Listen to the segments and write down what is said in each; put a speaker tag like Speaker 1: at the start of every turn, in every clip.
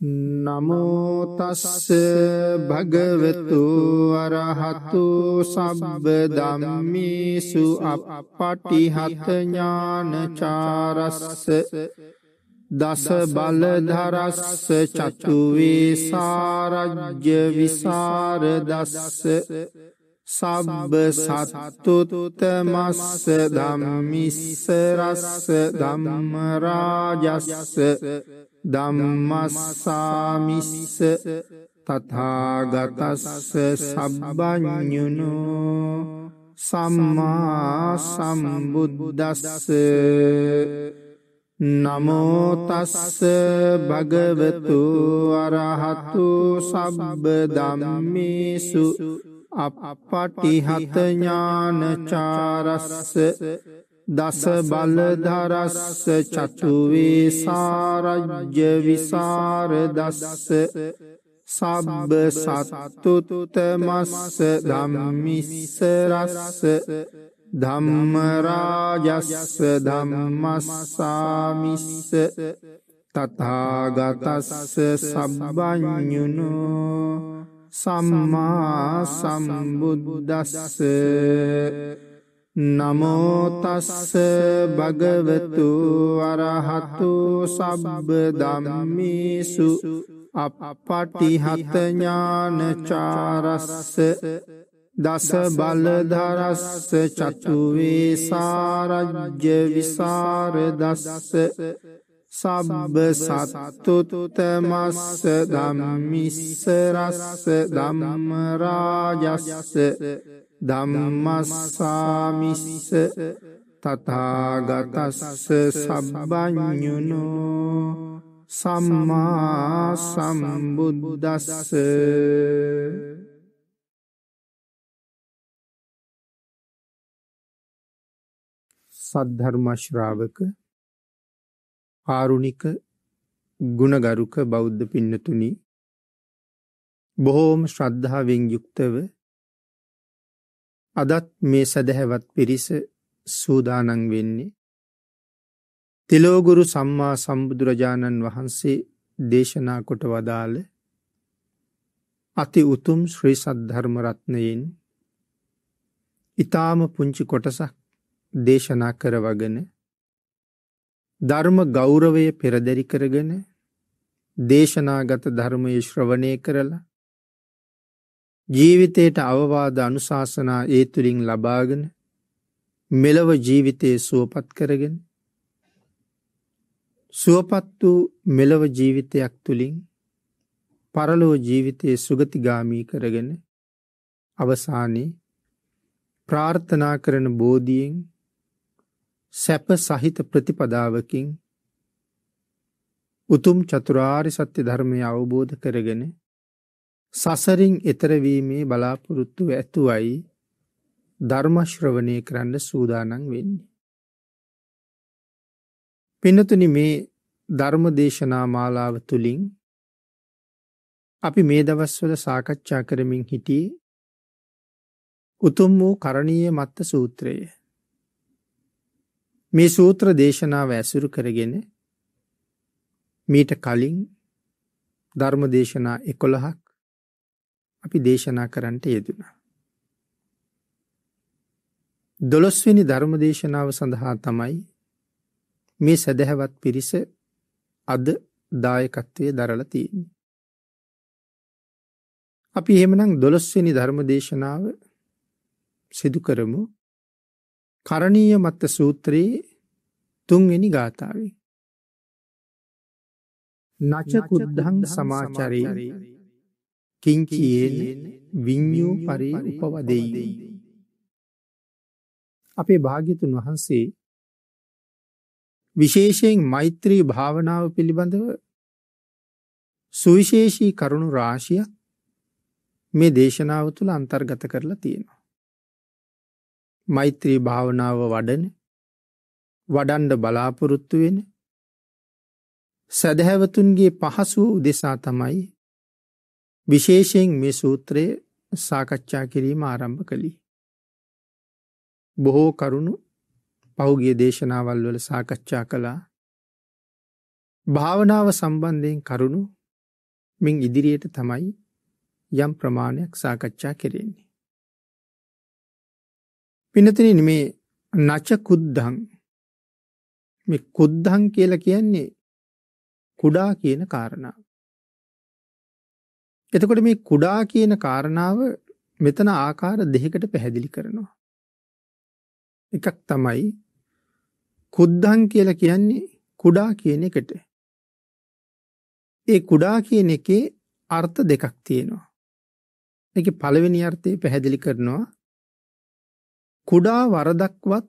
Speaker 1: නමෝතස්ස භගවෙතු අරහතු සබ්බ දම්මිසු අපපටිහතඥානචාරස්ස දස බලධරස්ස චතුවේ සාරජ්‍ය විසාරදස්ස සබ්බ සත්තුතුතමස්ස දම්මිස්සරස්ස දම්මරාජස්ස දම්මස්සාමිස්ස තථාගතස්ස සබ්බඥුණු සම්මා සම්බුද්දස්ස නමෝතස්ස භගවතු අරහතු සබ්බ දම්මිසු අපපටිහතඥානචාරස්ස දස බලධරස්ස චතුවේ සාරජ්‍ය විසාර දස්ස සබ්බ සත්තුතුතමස්ස ධම්මිස්ස රස්ස ධම්මරාජස්ස ධම්මස්සාමිස්ස තතාගතස්ස සබ්බඥුණු සම්මා සම්බුද්දස්ස නමෝතස්ස භගවතු අරහතු සබ්බ දම්මිසු අපපටිහතඥානචාරස්ස දස බලධරස්ස චතුවේ සාරජ්‍ය විසාරදස්ස සබ්බ සත්තුතුතමස්ස දම්මිස්සරස්ස දම්මරාජස්ස ධම්මස්සාමිස්ස තතාගතස්ස සබ්බඥුනෝ සම්මා සම්බුද්දස්ස සද්ධර්මශ්‍රාවක පාරුණික ගුණගරුක බෞද්ධ පින්නතුනි බොහෝම ශ්‍රද්ධාවෙන් යුක්තව අදත් මේ සැදැහැවත් පිරිස සූදානන් වෙන්නේ. තිලෝගුරු සම්මා සම්බුදුරජාණන් වහන්සේ දේශනා කොට වදාළ අති උතුම් ශ්‍රී සද්ධර්මරත්නයෙන් ඉතාම පුංචි කොටසක් දේශනා කරවගෙන ධර්ම ගෞරවය පෙරදැරි කරගෙන දේශනාගත ධර්මය ශ්‍රවණය කරලා ජීවිතයට අවවාද අනුශාසනා ඒ තුළින් ලබාගෙන මෙලව ජීවිතයේ සුවපත් කරගෙන සුවපත් වූ මෙලව ජීවිතයක් තුළින් පරලෝ ජීවිතයේ සුගතිගාමී කරගෙන අවසානයේ ප්‍රාර්ථනා කරන බෝධියෙන් සැප සහිත ප්‍රතිපදාවකින් උතුම් චතුරාරි සත්‍ය ධර්මය අවබෝධ කරගෙන සසරින් එතර වීමේ බලාපොරොත්තු ඇතුවයි ධර්ම ශ්‍රවණය කරන්න සූදානම් වෙන්නේ. පින්නතුනි මේ ධර්ම දේශනා මාලාව තුලින් අපි මේ දවස්වල සාකච්ඡා කරමින් සිටියේ උතුම් වූ කරණීය මත්ත සූත්‍රය. මේ සූත්‍ර දේශනාව ඇසුරු කරගෙන මීට කලින් ධර්ම දේශනා එකොළහක් අපි දේශනා කරන්නට යෙදුණා. දොළොස්වෙනි ධර්ම දේශනාව සඳහා තමයි මේ සැදැහැවත් පිරිස අද දායකත්වය දරලා තියෙන්නේ. අපි එහෙමනම් දොළොස්වෙනි ධර්ම දේශනාව සිදු කරමු කරණීය මත්ත සූත්‍රයේ තුන්වෙනි ගාථාවෙන් නච කුද්ධං සමාචරේ කිංචියේන විඤ්ඤූ පරි උපවදෙයි අපේ භාග්‍යතුන් වහන්සේ විශේෂයෙන් මෛත්‍රී භාවනාව පිළිබඳව සුවිශේෂී කරුණු රාශිය මේ දේශනාව තුළ අන්තර්ගත කරලා තියෙනවා. මෛත්‍රී භාවනාව වඩන වඩන්ඩ බලාපොරොත්තු වෙන සැදැහැවතුන්ගේ පහසුව උදෙසා තමයි විශේෂයෙන් මේ සූත්‍රයේ සාකච්ඡා කිරීම ආරම්භ කළි. බොහෝ කරුණු පහුගිය දේශනාවල් වල සාකච්ඡා කළා භාවනාව සම්බන්ධයෙන් කරුණු මෙන් ඉදිරියට තමයි යම් ප්‍රමාණයක් සාකච්ඡා කෙරෙන්නේ. පිනතින මේ නච කුද්දං මේ කුද්දං කියලා කියන්නේ කුඩා කියන කාරණාව. එතකොට මේ කුඩා කියන කාරණාව මෙතන ආකාර දෙකකට පැහැදිලි කරනවා. එකක් තමයි කුද්ධං කියලා කියන්නේ කුඩා කියන එකට. ඒ කුඩා කියන එකේ අර්ථ දෙකක් තියෙනවා. ඒකේ පළවෙනි අර්ථය පැහැදිලි කරනවා කුඩා වරදක්වත්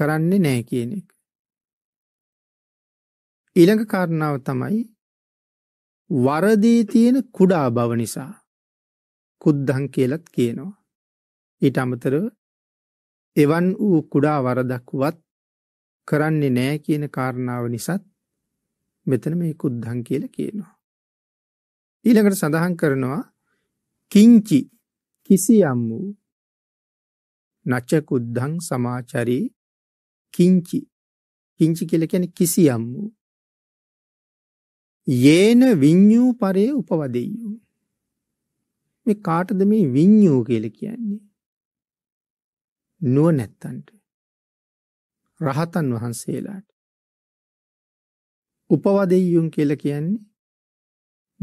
Speaker 1: කරන්නේ නැහැ කියන එක. ඊළඟ කාරණාව තමයි වරදේ තියෙන කුඩා බව නිසා කුද්දං කියලත් කියනවා. ඊට අමතරව එවන් වූ කුඩා වරදක් වත් කරන්නේ නෑ කියන කාරණාව නිසාත් මෙතන මේ කුද්දං කියලා කියනවා. ඊළඟට සඳහන් කරනවා කිංචි කිසියම් වූ නච කුද්දං සමාචරී කිංචි කිංචි කියලා කියන්නේ කිසියම් වූ යේන විඤ්ඤූ පරේ උපවදෙය්‍යු මේ කාටද මේ විඤ්ඤූ කියලා කියන්නේ නුවණැත්තන්ට රහතන් වහන්සේලාට උපවදෙය්‍යුන් කියලා කියන්නේ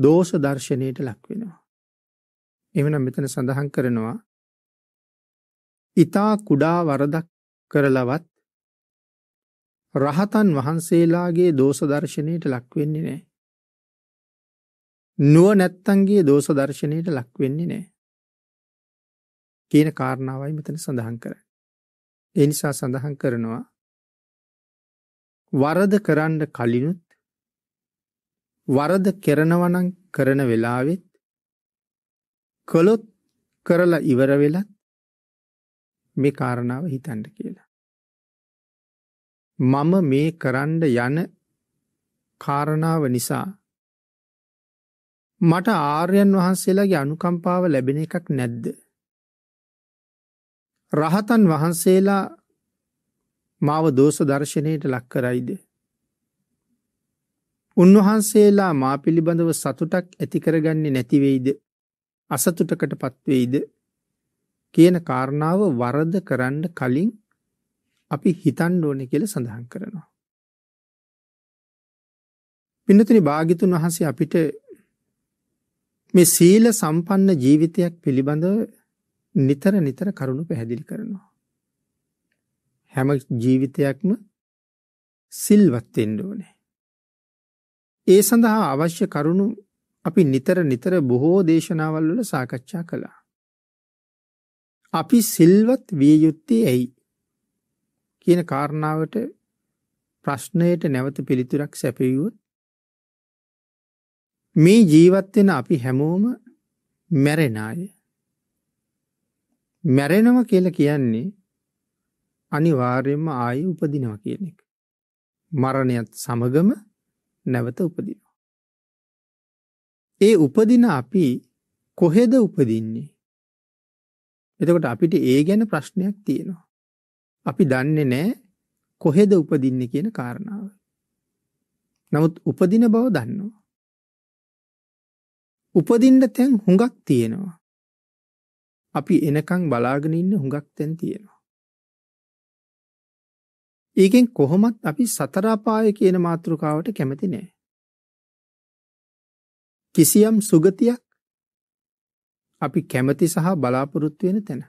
Speaker 1: දෝෂ දර්ශනයට ලක් වෙනවා එවනම් මෙතන සඳහන් කරනවා ඊතා කුඩා වරදක් කරලවත් රහතන් වහන්සේලාගේ දෝෂ දර්ශනයට ලක් වෙන්නේ නැහැ නුව නැත්තන්ගේ දෝෂ දර්ශනයට ලක් වෙන්නේ නෑ. කියන කාරණාවයි මෙතන සඳහන් කර. ඒ නිසා සඳහන් කරනවා වරද කරන්න කලිනුත් වරද කරනවනම් කරන වෙලාවෙත් කළොත් කරලා ඉවර වෙලත් මේ කාරණාව හිතන්න කියලා. මම මේ කරන්න යන කාරණාව නිසා මට ආර්යයන් වහන්සේලාගේ අනුකම්පාව ලැබෙන එකක් නැද්ද? රහතන් වහන්සේලා මාව දෝෂ දර්ශනයට ලක් කරයිද? උන්වහන්සේලා මා පිළිබඳව සතුටක් ඇති කරගන්නේ නැති වෙයිද? අසතුටකටපත් වෙයිද? කියන කාරණාව වරද කරන්න කලින් අපි හිතන්න ඕනේ කියලා සඳහන් කරනවා. පින්නතුනි භාග්‍යතුන් වහන්සේ අපිට මේ සීල සම්පන්න ජීවිතයක් පිළිබඳව නිතර නිතර කරුණු පැහැදිලි කරනවා. හැම ජීවිතයක්ම සිල්වත් වෙන්න ඕනේ. ඒ සඳහා අවශ්‍ය කරුණු අපි නිතර නිතර බොහෝ දේශනාවල් වල සාකච්ඡා කළා. අපි සිල්වත් විය යුත්තේ ඇයි කියන කාරණාවට ප්‍රශ්නයට නැවත පිළිතුරක් සැපයුවොත් මේ ජීවත් වෙන අපි හැමෝම මැරෙන අය. මැරෙනව කියලා කියන්නේ අනිවාර්යයෙන්ම ආයි උපදිනවා කියන එක. මරණයත් සමගම නැවත උපදිනවා. ඒ උපදින අපි කොහෙද උපදින්නේ? එතකොට අපිට ඒ ගැන ප්‍රශ්නයක් තියෙනවා. අපි දන්නේ නැහැ කොහෙද උපදින්නේ කියන කාරණාව. නමුත් උපදින බව දන්නවා. උපදින්න තැන් හුඟක් තියෙනවා. අපි එනකන් බලාගෙන ඉන්න හුඟක් තැන් තියෙනවා. ඒකෙන් කොහොමත් අපි සතර අපාය කියන මාතෘකාවට කැමති නෑ. කිසියම් සුගතියක් අපි කැමති සහ බලාපොරොත්තු වෙන තැන.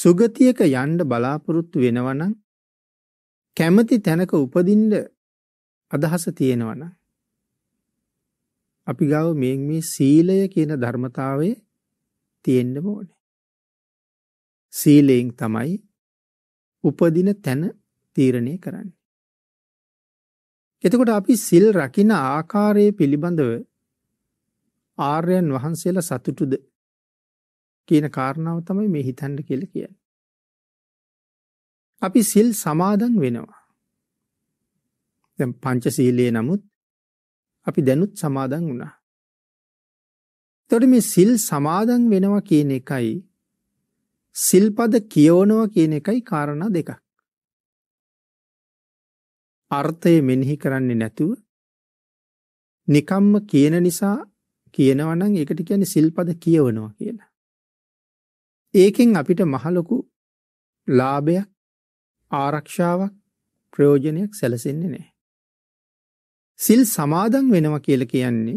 Speaker 1: සුගතියක යන්න බලාපොරොත්තු වෙනවනම් කැමති තැනක උපදින්න අදහස තියෙනවනම් අපි ගාව මේ මේ සීලය කියන ධර්මතාවය තියෙන්න ඕනේ. සීලයෙන් තමයි උපදින තැන තීරණය කරන්නේ. එතකොට අපි සිල් රකින ආකාරය පිළිබඳව ආර්යයන් වහන්සේලා සතුටුද කියන කාරණාව තමයි මේ හිතන්න කියලා කියන්නේ. අපි සිල් සමාදන් වෙනවා. දැන් පංචශීලයේ නමුත් අපි දැනුත් සමාදන් වුණා. එතකොට මේ සිල් සමාදන් වෙනවා කියන එකයි සිල්පද කියවනවා කියන එකයි කාරණා දෙකක්. අර්ථය මෙනෙහි කරන්නේ නැතුව නිකම්ම කියන නිසා කියනවා නම් ඒකට කියන්නේ සිල්පද කියවනවා කියලා. ඒකෙන් අපිට මහලොකු ලාභයක් ආරක්ෂාවක් ප්‍රයෝජනයක් සැලසෙන්නේ නැහැ. සිල් සමාදන් වෙනවා කියලා කියන්නේ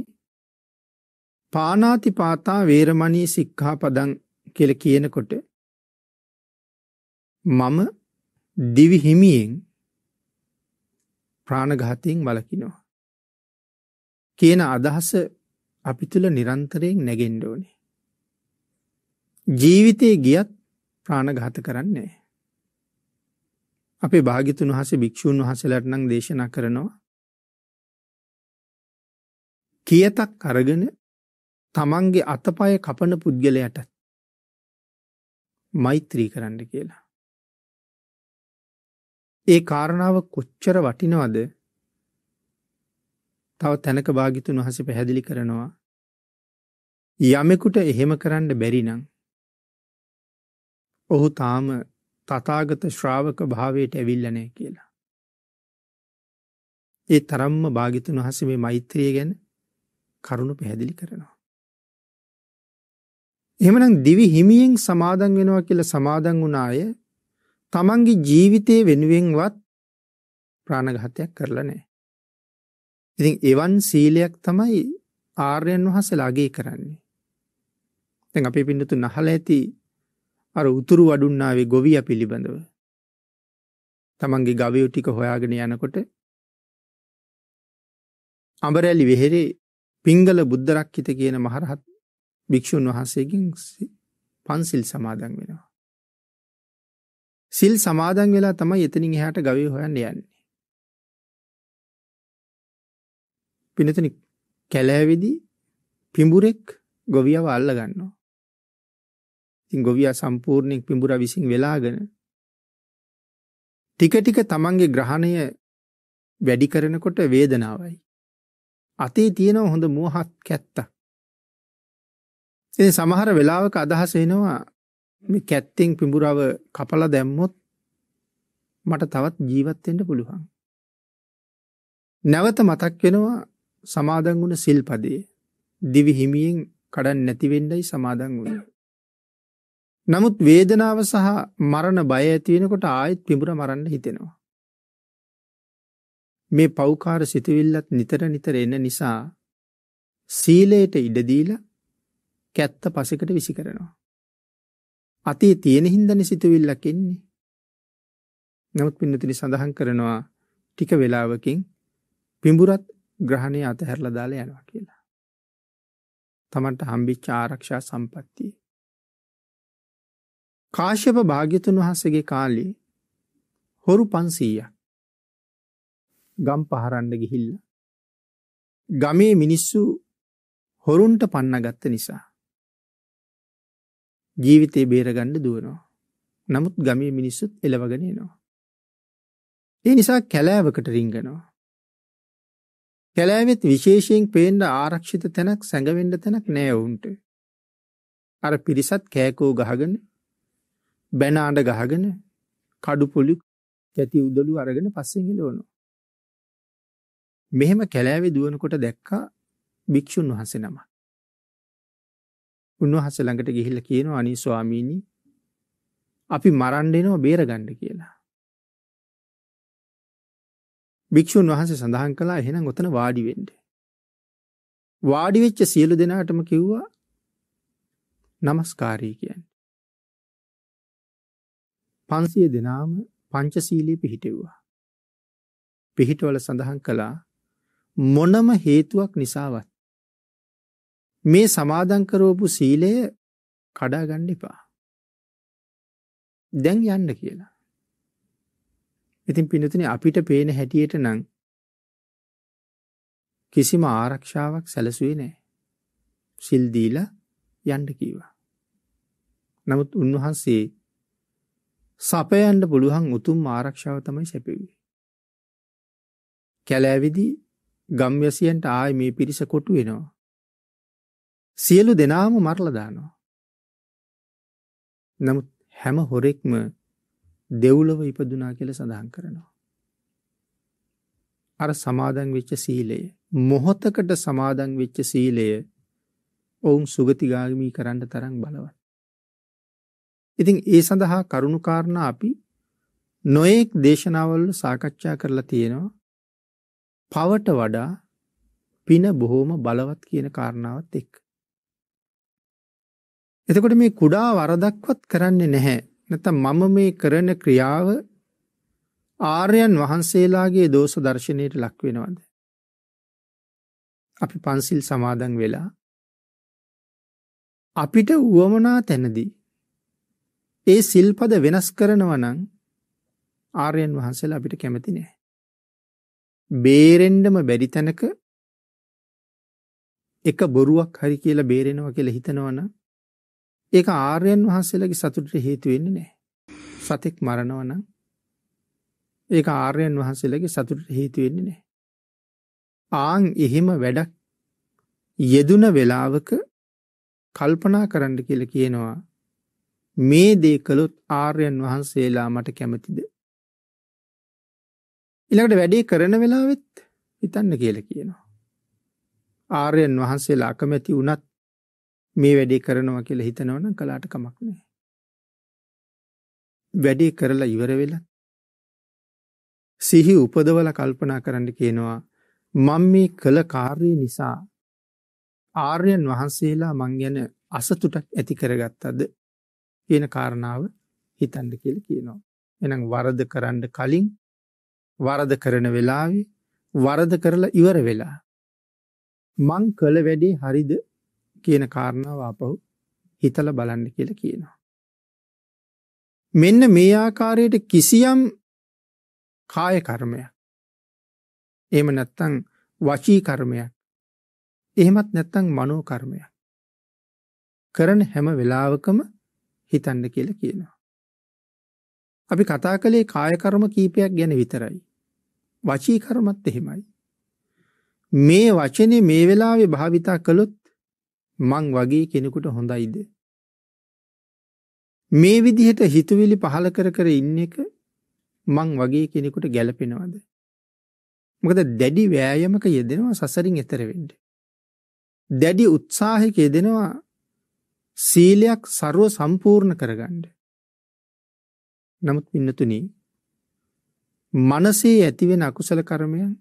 Speaker 1: පානාති පාතා වේරමණී සික්ඛාපදං කියලා කියනකොට මම දිවි හිමියෙන් ප්‍රාණඝාතයෙන් වළකිනවා කියන අදහස අපි තුල නිරන්තරයෙන් නැගෙන්න ඕනේ. ජීවිතේ ගියත් ප්‍රාණඝාත කරන්නේ අපේ භාග්‍යතුන් වහන්සේ භික්ෂුන් වහන්සේලාට නම් දේශනා කරනවා කියතක් අරගෙන තමන්ගේ අතපය කපන පුද්ගලයට
Speaker 2: මෛත්‍රී කරන්න කියලා.
Speaker 1: ඒ කාරණාව කොච්චර වටිනවද තව තැනක භාගිතුන් වහස පැහැදිලි කරනවා යමෙකුට එහෙම කරන්න බැරිනං ඔහු තාම තතාගත ශ්‍රාවක භාවයට ඇවිල්ලනෑ කියලා. ඒ තරම්ම භාගිතුන් වහස මේ මෛත්‍රිය ගැන කරුණු පැහැදිලි කරනවා. එහෙමනම් දිවි හිමියෙන් සමාදන් වෙනවා කියලා සමාදන් වුණ අය තමන්ගේ ජීවිතේ වෙනුවෙන්වත් ප්‍රාණඝාතයක් කරලා නැහැ. ඉතින් එවන් සීලයක් තමයි ආර්යයන් වහන්සේලා අගය කරන්නේ. දැන් අපේ පින්නතුන් අහලා ඇති අර උතුරු වඩුන්නාවේ ගොවියා පිළිබඳව. තමන්ගේ ගවයෝ ටික හොයාගෙන යනකොට අඹරැලි වෙහෙරේ පිංගල බුද්ධරක්කිත කියන මහරහත් භික්‍ෂූන් වහන්සේකින් පන්සිල් සමාදන් වෙනවා. සිල් සමාදන් වෙලා තමයි
Speaker 2: එතනින් එහාට ගවය හොයන්න යන්නේ. පිනතනි
Speaker 1: කැලෑවෙදී පිඹුරෙක් ගොවියව අල්ල ගන්නවා. ඉතින් ගොවියා සම්පූර්ණයෙන් පිඹුර විසින් වෙලාගෙන ටික ටික තමන්ගේ ග්‍රහණය වැඩි කරනකොට වේදනාවයි. අතේ තියෙනවා හොඳ මුවහත් කැත්ත. ඒ සමහර වෙලාවක අදහස එනවා මේ කැත්තෙන් පිඹුරව කපලා දැම්මොත් මට තවත් ජීවත් වෙන්න පුළුවන්. නැවත මතක් වෙනවා සමාදන් වුණ සිල්පදයේ දිවි හිමියෙන් කඩන් නැති වෙන්නයි සමාදන් වුණේ. නමුත් වේදනාව සහ මරණ බය ඇති වෙනකොට ආයෙත් පිඹුර මරන්න හිතෙනවා. මේ පෞකාර සිතවිල්ලත් නිතර නිතර එන නිසා සීලයට ඉඩ දීලා කැත්ත පසෙකට විසි කරනවා. අතේ තියෙන හින්දන සිතුවිල්ලක් එන්නේ. නමුත් පින්නතුනි සඳහන් කරනවා ටික වෙලාවකින් පිඹුරත් ග්‍රහණය අතහැරලා දාලා යනවා කියලා. තමන්ට හම්බිච්ච ආරක්ෂා සම්පත්තිය. කාශ්‍යප භාග්‍යතුන් වහන්සේගේ කාලේ
Speaker 2: හොරු 500ක් ගම් පහරන්න ගිහිල්ලා.
Speaker 1: ගමේ මිනිස්සු හොරුන්ට පන්නගත්ත නිසා. ජීවිතේ බේරගණ්ඩ දුවනවා. නමුත් ගමේ මිනිස්සුත් එලවගෙනනවා. ඒ නිසා කැලෑවකට රිංගනවා. කැලෑවෙත් විශේෂයෙන් පේන්ඩ ආරක්ෂිත තැනක් සැඟවෙන්ඩ තැනක් නෑවුන්ට. අර පිරිසත් කෑකෝ ගහගෙන බැනාඩ ගහගෙන කඩුපොලි ඇති උදලු අරගෙන පස්සෙහිලෝනවා. මෙහෙම කැලෑවේ දුවනකොට දැක්කා භික්ෂුන් වහන්සේ නම. උන්වහන්සේ ළඟට ගිහිල්ලා කියනවා අනී ස්වාමීනි අපි මරන්න එනවා බේරගන්න කියලා. භික්ෂුන් වහන්සේ සඳහන් කළා එහෙනම් ඔතන වාඩි වෙන්න. වාඩි වෙච්ච සියලු දෙනාටම කිව්වා নমස්කාරී කියන්නේ. 500 දෙනාම පංචශීලී පිහිටෙව්වා. පිහිටවල සඳහන් කළා මොනම හේතුවක් නිසාවත් මේ සමාදන් කරවපු සීලය කඩා ගන්න එපා. දැන් යන්න කියලා. ඉතින් පින්නතුනේ අපිට පේන හැටියට නම් කිසිම ආරක්ෂාවක් සැලසුවේ නැහැ. සිල් දීලා යන්න කීවා. නමුත් උන්වහන්සේ සපයන්න පුළුවන් උතුම් ආරක්ෂාව තමයි සැපෙන්නේ. කැලෑවිදී ගම්වැසියන්ට ආයේ මේ පිරිස කොටු වෙනවා. සියලු දෙනාම මරලා දානවා. නමුත් හැම හොරෙක්ම දෙව්ලොව ඉපදුනා කියලා සඳහන් කරනවා. අර සමාදන් වෙච්ච සීලය මොහොතකට සමාදන් වෙච්ච සීලය ඔවුන් සුගතිගාමී කරන්න තරම් බලවත්. ඉතින් ඒ සඳහා කරුණු කාරණා අපි නොඑක් දේශනාවල සාකච්ඡා කරලා තියෙනවා. පවට වඩා පින බොහෝම බලවත් කියන කාරණාවත් එක්ක. එතකොට මේ කුඩා වරදක්වත් කරන්නේ නැහැ. නැත්නම් මම මේ කරන ක්‍රියාව ආර්යයන් වහන්සේලාගේ දෝෂ දර්ශනයට ලක් වෙනවද? අපි පන්සිල් සමාදන් වෙලා අපිට උවමනා තැනදී ඒ සිල්පද වෙනස් කරනවා නම් ආර්යයන් වහන්සේලා අපිට කැමති නෑ. බේරෙන්නම බැරි තැනක එක බොරුවක් හරි කියලා බේරෙනවා කියලා හිතනවනම් ඒක ආර්යයන් වහන්සේලාගේ සතුටට හේතු වෙන්නේ නැහැ. සතෙක් මරනවා නම් ඒක ආර්යයන් වහන්සේලාගේ සතුටට හේතු වෙන්නේ නැහැ. ආන් එහෙම වැඩක් යෙදුන වෙලාවක කල්පනා කරන්න කියලා කියනවා මේ දේ කළොත් ආර්යයන් වහන්සේලා මට කැමතිද ඊළඟට වැඩේ කරන වෙලාවෙත් හිතන්න කියලා කියනවා. ආර්යයන් වහන්සේලා අකමැති වුණත් මේ වැඩේ කරනවා කියලා හිතනවනම් කලාට කමක් නැහැ. වැඩේ කරලා ඉවර වෙලා සිහි උපදවලා කල්පනා කරන්න කියනවා මම මේ කළ කාර්යය නිසා ආර්යයන් වහන්සේලා මං ගැන අසතුටක් ඇති කරගත්තද කියන කාරණාව හිතන්න කියලා කියනවා. එහෙනම් වරද කරන්න කලින් වරද කරන වෙලාවේ වරද කරලා ඉවර වෙලා මං කළ වැඩේ හරිද කියන කාරණාව ආපහු හිතල බලන්න කියලා කියනවා. මෙන්න මේ ආකාරයට කිසියම් කාය කර්මයක් එහෙම නැත්නම් වචී කර්මයක් එහෙමත් නැත්නම් මනෝ කර්මයක් කරන හැම වෙලාවකම හිතන්න කියලා කියනවා. අපි කතා කළේ කාය කර්ම කීපයක් ගැන විතරයි. වචී කර්මත් එහෙමයි. මේ වචනේ මේ වෙලාවේ භාවිතා කළොත් මං වගේ කෙනෙකුට හොඳයිද? මේ විදිහට හිතුවිලි පහල කර කර ඉන්න එක මං වගේ කෙනෙකුට ගැළපෙනවද? මොකද දැඩි වෑයමක යෙදෙනවා සසරින් එතර වෙන්න. දැඩි උත්සාහයක යෙදෙනවා සීලයක් ਸਰව සම්පූර්ණ කරගන්න. නමුත් පින්නතුණී මනසේ ඇතිවෙන අකුසල කර්මයන්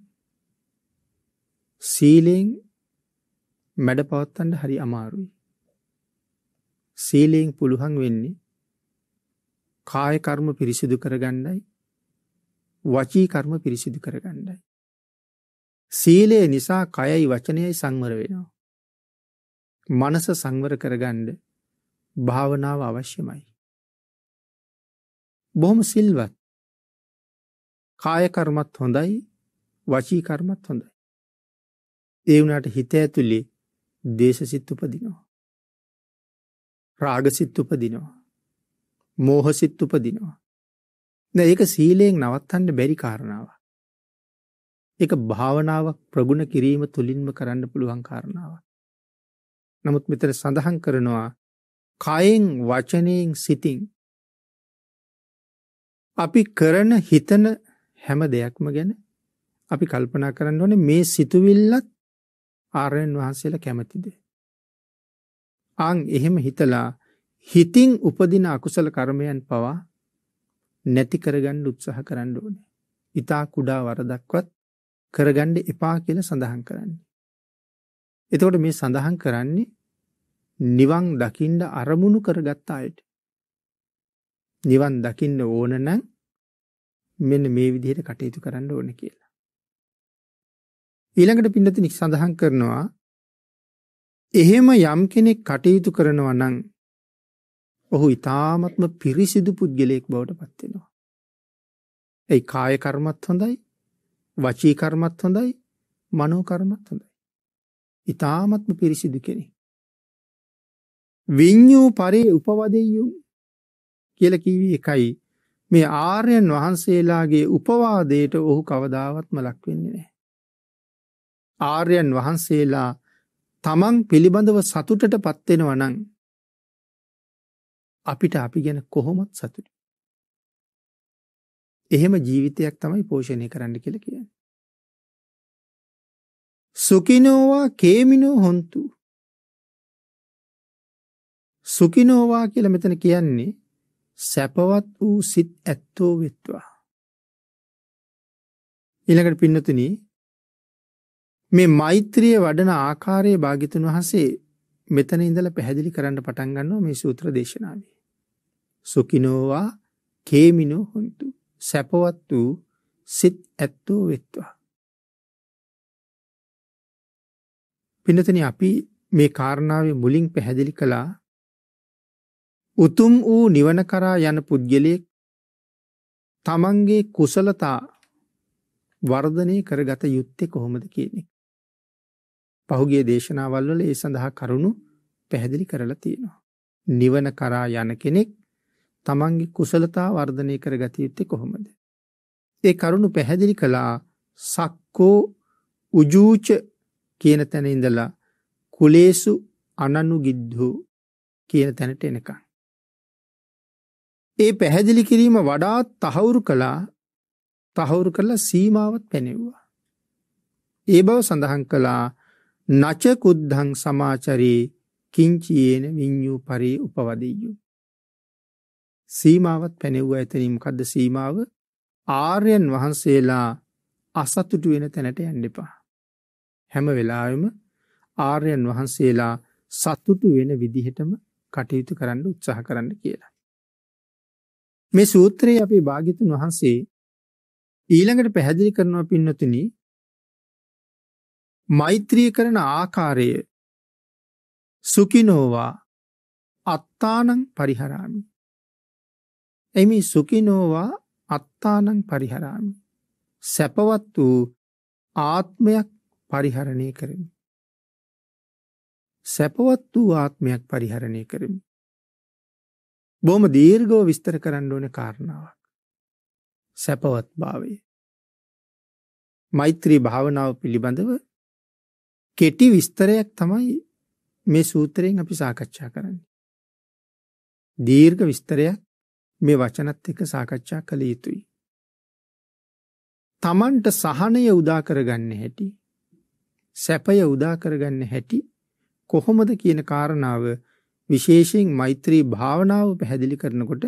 Speaker 1: සීලෙන් මැඩ පවත්තන්න හරි අමාරුයි. සීලයෙන් පුළුවන් වෙන්නේ කාය කර්ම පිරිසිදු කරගන්නයි වචී කර්ම පිරිසිදු කරගන්නයි. සීලය නිසා කයයි වචනයයි සංවර වෙනවා. මනස සංවර කරගන්න භාවනාව අවශ්‍යමයි. බොහොම සිල්වත් කායකර්මත් හොඳයි වචීකර්මත් හොඳයි. ඒ වුණට හිත ඇතුළේ දේශසිත් උපදිනවා. රාගසිත් උපදිනවා. මෝහසිත් උපදිනවා. දැන් ඒක සීලයෙන් නවත්තන්න බැරි කාරණාවක්. ඒක භාවනාවක් ප්‍රගුණ කිරීම තුලින්ම කරන්න පුළුවන් කාරණාවක්. නමුත් මෙතන සඳහන් කරනවා කයෙන් වචනයෙන් සිතින් අපි කරන හිතන හැම දෙයක්ම ගැන අපි කල්පනා කරන්න ඕනේ මේ සිතුවිල්ලත් ආර්යයන් වහන්සේලා කැමතිද? ආන් එහෙම හිතලා හිතින් උපදින අකුසල කර්මයන් පවා නැති කරගන්න උත්සාහ කරන්න ඕනේ. ඊතා කුඩා වරදක්වත් කරගන්න එපා කියලා සඳහන් කරන්නේ. එතකොට මේ සඳහන් කරන්නේ නිවන් දකින්න අරමුණු කරගත්ත අයට. නිවන් දකින්න ඕන නම් මෙන්න මේ විදිහට කටයුතු කරන්න ඕනේ කියලා. ඊළඟට පින්නතිනි සඳහන් කරනවා එහෙම යම් කෙනෙක් කටයුතු කරනවා නම් ඔහු ඊ타මත්ම පිරිසිදු පුද්ගලයෙක් බවට පත් වෙනවා. ඒ කාය කර්මත් හොඳයි, වචී කර්මත් හොඳයි, මනෝ කර්මත් හොඳයි. ඊ타මත්ම පිරිසිදු කෙනෙක්. විඤ්ඤූ පරේ උපවදෙය්‍යු කියලා කිවි එකයි මේ ආර්යයන් වහන්සේලාගේ උපවාදයට ඔහු කවදාවත්ම ලක් වෙන්නේ නැහැ. ආර්යයන් වහන්සේලා තමන් පිළිබඳව සතුටටපත් වෙනවා නම් අපිට අපි ගැන කොහොමත් සතුටුයි. එහෙම
Speaker 2: ජීවිතයක් තමයි පෝෂණය කරන්න කියලා කියන්නේ. සුකිනෝවා
Speaker 1: කේමිනෝ හොන්තු. සුකිනෝවා කියලා මෙතන කියන්නේ සැපවත් වූ සිත් ඇත්තෝ වෙත්වා. ඊළඟට පින්නතුනි මේ මෛත්‍රිය වඩන ආකාරයේ භාග්‍යතුන් වහන්සේ මෙතන ඉඳලා පැහැදිලි කරන්න පටන් ගන්නවා මේ සූත්‍ර දේශනාවේ. සුකිනෝවා කේමිනෝ හොන්තු සැපවත් වූ සිත් ඇත්තෝ වෙත්වා. පින්නතනි අපි මේ කාරණාවේ මුලින් පැහැදිලි කළා උතුම් වූ නිවන කරා යන පුද්ගලයෙක් තමන්ගේ කුසලතා වර්ධනය කරගත යුත්තේ කොහොමද කියන්නේ. පහුගේ දේශනාවල් වල ඒ සඳහා කරුණු පැහැදිලි කරලා තියෙනවා. නිවන කරා යන කෙනෙක් තමන්ගේ කුසලතා වර්ධනය කරගත යුත්තේ කොහොමද? ඒ කරුණු පැහැදිලි කළා සක්කෝ උජූච කියන තැන ඉඳලා කුලේසු අනනුගිද්ධෝ කියන තැනට එනකම්. ඒ පැහැදිලි කිරීම වඩාත් තහවුරු කළා තහවුරු කරලා සීමාවත් පැනෙව්වා. ඒ බව සඳහන් කළා නච කුද්ධං සමාචරේ කිංචීන විඤ්ඤූ පරි උපවදෙය්‍යු. සීමාවත් පැනෙව්වා එතනින් මොකද්ද සීමාව? ආර්යයන් වහන්සේලා අසතුටු වෙන තැනට යන්න එපා. හැම වෙලාවෙම ආර්යයන් වහන්සේලා සතුටු වෙන විදිහටම කටයුතු කරන්න උත්සාහ කරන්න කියලා. මේ සූත්‍රයේ අපේ භාග්‍යතුන් වහන්සේ
Speaker 2: ඊළඟට පැහැදිලි කරනවා පින්නතුනි මෛත්‍රී කරන
Speaker 1: ආකාරය සුකිනෝවා අත්තානං පරිහරාමි එමි සුකිනෝවා අත්තානං පරිහරාමි සැපවත් වූ ආත්මයක් පරිහරණය කරමි. සැපවත් වූ ආත්මයක් පරිහරණය කරමි. බොහොම දීර්ඝව විස්තර කරන්න ඕන කාරණාවක්. සැපවත් භාවය. මෛත්‍රී භාවනාව පිළිබඳව කෙටි විස්තරයක් තමයි මේ සූත්‍රයෙන් අපි සාකච්ඡා කරන්නේ. දීර්ඝ විස්තරයක් මේ වචනත් එක්ක සාකච්ඡා කළ යුතුයි. තමන්ට සහනය උදා කරගන්න හැටි සැපය උදා කරගන්න හැටි කොහොමද කියන කාරණාව විශේෂයෙන් මෛත්‍රී භාවනාව පැහැදිලි කරනකොට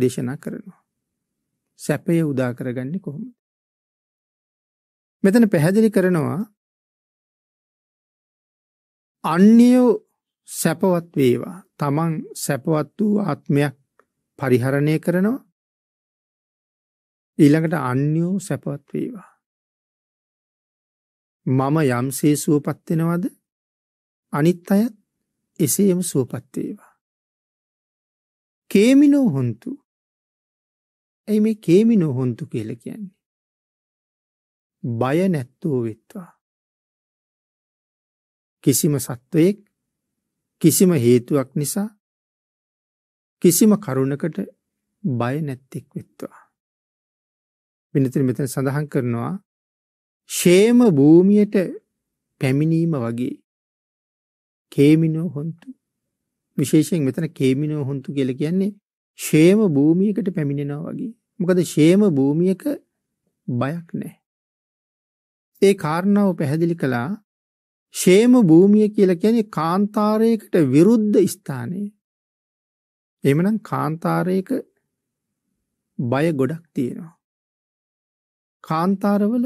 Speaker 1: දේශනා කරනවා. සැපය උදා කරගන්නේ කොහොමද? මෙතන පැහැදිලි කරනවා අන්‍යෝ සැපවත් වේවා. තමන් සැපවත් වූ ආත්මයක් පරිහරණය කරනවා. ඊළඟට අන්‍යෝ සැපවත් වේවා. මම යම්සේ සුවපත් වෙනවද? අනිත් අයත් එසේම සුවපත් වේවා.
Speaker 2: කේමිනෝ හොන්තු. එයි මේ කේමිනෝ හොන්තු කියලා කියන්නේ. බය නැත්තෝ වෙත්වා.
Speaker 1: කිසිම සත්වයෙක් කිසිම හේතුවක් නිසා කිසිම කරුණකට බය නැත්තෙක් වෙත්වා. විනතර මෙතන සඳහන් කරනවා ෂේම භූමියට පැමිණීම වගේ කේමිනෝ හොන්තු විශේෂයෙන් මෙතන කේමිනෝ හොන්තු කියලා කියන්නේ ෂේම භූමියකට පැමිණෙනවා වගේ. මොකද ෂේම භූමියක බයක් නැහැ. ඒ කාරණාව පැහැදිලි කළා ෂේම භූමිය කියලා කියන්නේ කාන්තාරයකට විරුද්ධ ස්ථානය. එහෙමනම් කාන්තාරයක බය ගොඩක් තියෙනවා. කාන්තාරවල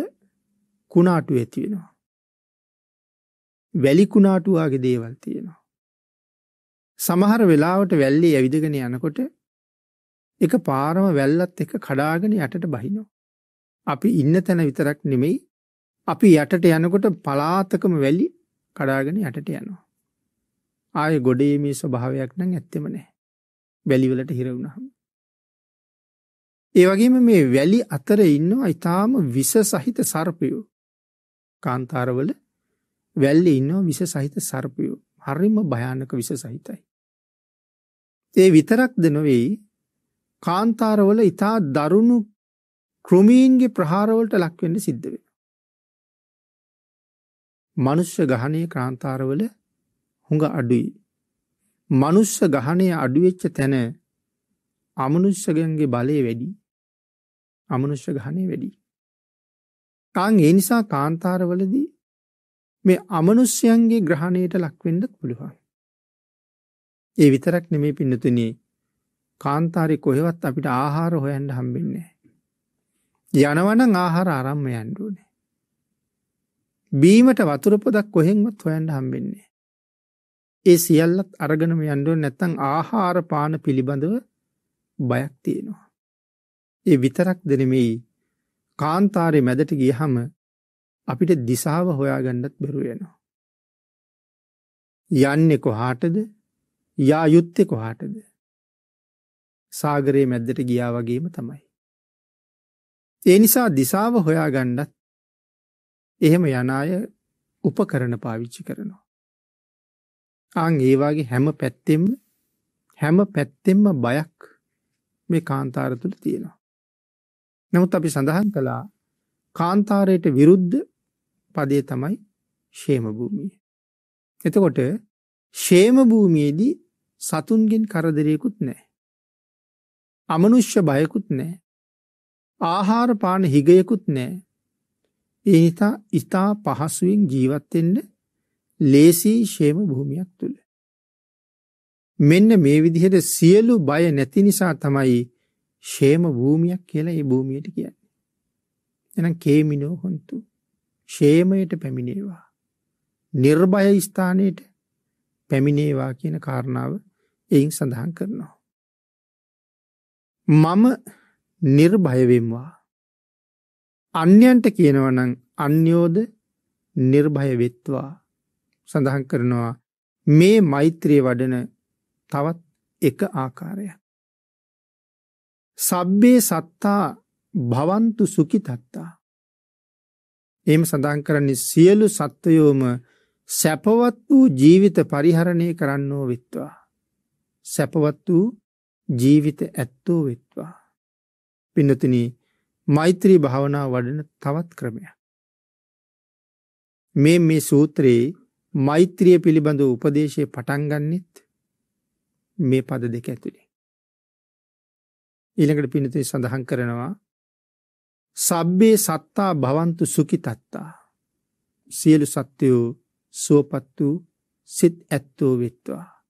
Speaker 1: කුණාටු ඇති වෙනවා. වැලි කුණාටු වගේ දේවල් තියෙනවා. සමහර වෙලාවට වැල්ලේ ඇවිදගෙන යනකොට එක පාරම වැල්ලත් එක කඩාගෙන යටට බහිනවා. අපි ඉන්න තැන විතරක් නෙමෙයි අපි යටට යනකොට පලාතකම වැලි කඩාගෙන යටට යනවා. ආය ගොඩේ මේ ස්වභාවයක් නම් ඇත්තෙම නැහැ. වැලිවලට හිර වුණාම. ඒ වගේම මේ වැලි අතර ඉන්නවා ඊටාම විස සහිත සර්පයෝ. කාන්තාරවල වැල්ලේ ඉන්නවා විස සහිත සර්පයෝ. හරිම භයානක විස සහිතයි. ඒ විතරක්ද නොවේයි කාන්තාරවල ඊටා දරුණු කෘමීන්ගේ ප්‍රහාරවලට ලක් වෙන්න සිද්ධ වෙනවා. මනුෂ්‍ය ගහණයේ කාන්තාරවල හුඟ අඩුයි. මනුෂ්‍ය ගහණය අඩුවෙච්ච තැන අමනුෂ්‍යයන්ගේ බලය වැඩි. අමනුෂ්‍ය ගහණය වැඩි. කාන් ඒ නිසා කාන්තාරවලදී මේ අමනුෂ්‍යයන්ගේ ග්‍රහණයට ලක් වෙන්න පුළුවන්. ඒ විතරක් නෙමෙයි පින්නතුනි කාන්තාරේ කොහෙවත් අපිට ආහාර හොයන්න හම්බෙන්නේ නැහැ. යනවනම් ආහාර ආරම්ම යන්න ඕනේ. බීමට වතුර පොදක් කොහෙන්වත් හොයන්න හම්බෙන්නේ නැහැ. ඒ සියල්ලත් අරගෙනම යන්න ඕනේ නැත්නම් ආහාර පාන පිළිබඳව බයක් තියෙනවා. ඒ විතරක්ද නෙමෙයි කාන්තාරේ මැදට ගියහම අපිට දිසාව හොයාගන්නත් බැරුව වෙනවා. යන්නේ කොහාටද? යා යුත්තේ කොහාටද? සාගරයේ මැද්දට ගියා වගේම තමයි. ඒ නිසා දිසාව හොයාගන්නත් එහෙම යන අය උපකරණ පාවිච්චි කරනවා. ආන් ඒ වගේ හැම පැත්තෙම හැම පැත්තෙම බයක් මේ කාන්තාර තුල තියෙනවා. නමුත් අපි සඳහන් කළා කාන්තාරයට විරුද්ධ පදේ තමයි ෂේම භූමිය. එතකොට ෂේම භූමියේදී සතුන්ගෙන් කරදරයකුත් නැහැ. අමනුෂ්‍ය බයකුත් නැහැ. ආහාර පාන හිගයකුත් නැහැ. ඒ නිසා ඊතා පහසුවෙන් ජීවත් වෙන්න ලේසි ෂේම භූමියක් තුල. මෙන්න මේ විදිහට සියලු බය නැති නිසා තමයි ෂේම භූමියක් කියලා මේ භූමියට කියන්නේ. එහෙනම් කේමිනෝ හොන්තු ෂේමයට පැමිණේවා. නිර්භය ස්ථානයට පැමිණේවා කියන කාරණාව එයින් සඳහන් කරනවා. මම නිර්භයවෙම්වා. අන්‍යන්ට කියනවනං අන්‍යෝද නිර්භයවෙත්වා සඳහන් කරනවා මේ මෛත්‍රය වඩන තවත් එක ආකාරයක්. සබ්බේ සත්තා භවන්තු සුකි තත්තා එහෙම සඳහන් කරන්නේ සියලු සත්වයෝම සැපවත් වූ ජීවිත පරිහරණය කරන්නෝ වෙත්වා. සැපවත් වූ ජීවිත ඇත්තෝ වෙත්වා. පින්නතින මෛත්‍රී භාවනා වඩන තවත් ක්‍රමයක්. මේ මේ සූත්‍රයේ මෛත්‍රිය පිළිබඳ උපදේශය පටන්ගන්නෙත් මේ පද දෙක ඇතුළේ. ඊළඟට පිනතින් සඳහන් කරනවා සබ්බේ සත්තා භවන්තු සුඛිතත්තා. සියලු සත්වයෝ සුවපත් වූ සිත් ඇත්තෝ වෙත්වා.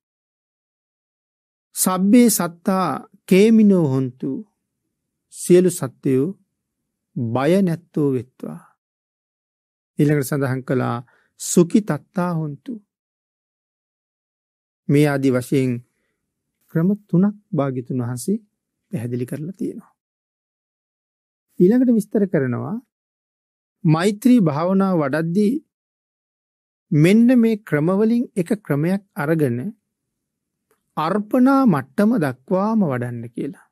Speaker 1: සබ්බේ සත්තා කේමිනෝ හොන්තු සියලු සත්වයෝ බය නැත්තෝ වෙත්වා. ඊළඟට සඳහන් කළා සුකි තත්තා හොන්තු. මේ ආදි වශයෙන් ක්‍රම තුනක් භාගිතුන් වහන්සේ පැහැදිලි කරලා තියෙනවා. ඊළඟට විස්තර කරනවා මෛත්‍රී භාවනා වඩද්දී මෙන්න මේ ක්‍රමවලින් එක ක්‍රමයක් අරගෙන අර්පණා මට්ටම දක්වාම වඩන්න කියලා.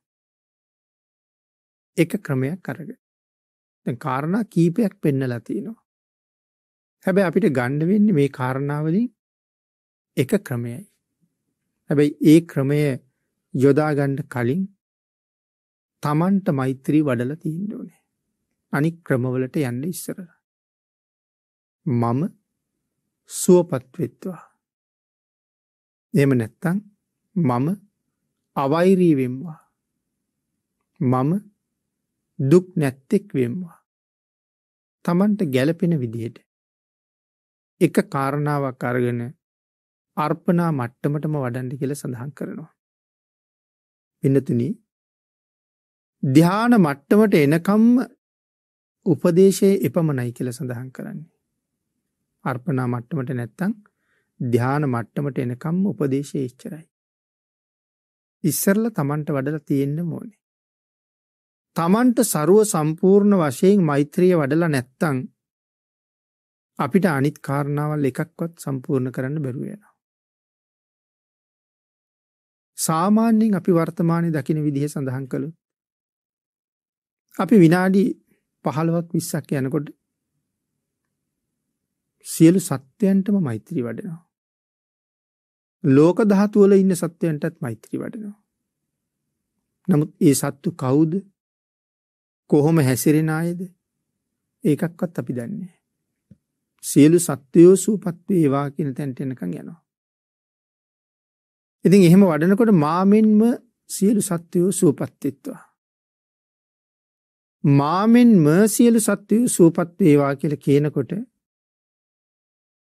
Speaker 1: එක ක්‍රමයක් අරගෙන. දැන් කාරණා කීපයක් පෙන්නලා තියෙනවා. හැබැයි අපිට ගන්න වෙන්නේ මේ කාරණාවලින් එක ක්‍රමයයි. හැබැයි ඒ ක්‍රමය යොදා ගන්න කලින් තමන්ට මෛත්‍රී වඩලා තියෙන්න ඕනේ. අනික් ක්‍රමවලට යන්න ඉස්සරලා. මම සුවපත් වෙත්වා. එහෙම නැත්තම් මම අවෛරී වෙම්වා. මම දුක් නැත්තෙක් වෙම්වා. තමන්ට ගැළපෙන විදිහට එක කාරණාවක් අරගෙන අර්පණා මට්ටමටම වඩන්න කියලා සඳහන් කරනවා. පින්නතුනි ධ්‍යාන මට්ටමට එනකම්ම උපදේශයේ එපමණයි කියලා සඳහන් කරන්නේ. අර්පණා මට්ටමට නැත්තම් ධ්‍යාන මට්ටමට එනකම්ම උපදේශයේ ඉච්චරයි. ඉස්සරලා Tamanට වඩලා තියෙන්න ඕනේ. Tamanට ਸਰව සම්පූර්ණ වශයෙන් මෛත්‍රිය වඩලා නැත්තම් අපිට අනිත් කාරණාවල් එකක්වත් සම්පූර්ණ කරන්න බැරුව යනවා. සාමාන්‍යයෙන් අපි වර්තමානයේ දකින විදිහ සඳහන් කළොත් අපි විනාඩි 15ක් 20ක් යනකොට සියලු සත්වයන්ටම මෛත්‍රී වඩනවා. ලෝක ධාතු වල ඉන්න සත්වයන්ටත් මෛත්‍රී වඩනවා. නමුත් ඒ සත්තු කවුද? කොහොම හැසිරෙන අයද? ඒකක්වත් අපි දන්නේ නැහැ. සියලු සත්වයෝ සූපත් වේවා කියන තැනට එනකන් යනවා. ඉතින් එහෙම වඩනකොට මාමෙන්ම සියලු සත්වයෝ සූපත් වෙත්වා. මාමෙන්ම සියලු සත්වයෝ සුවපත් වේවා කියලා කියනකොට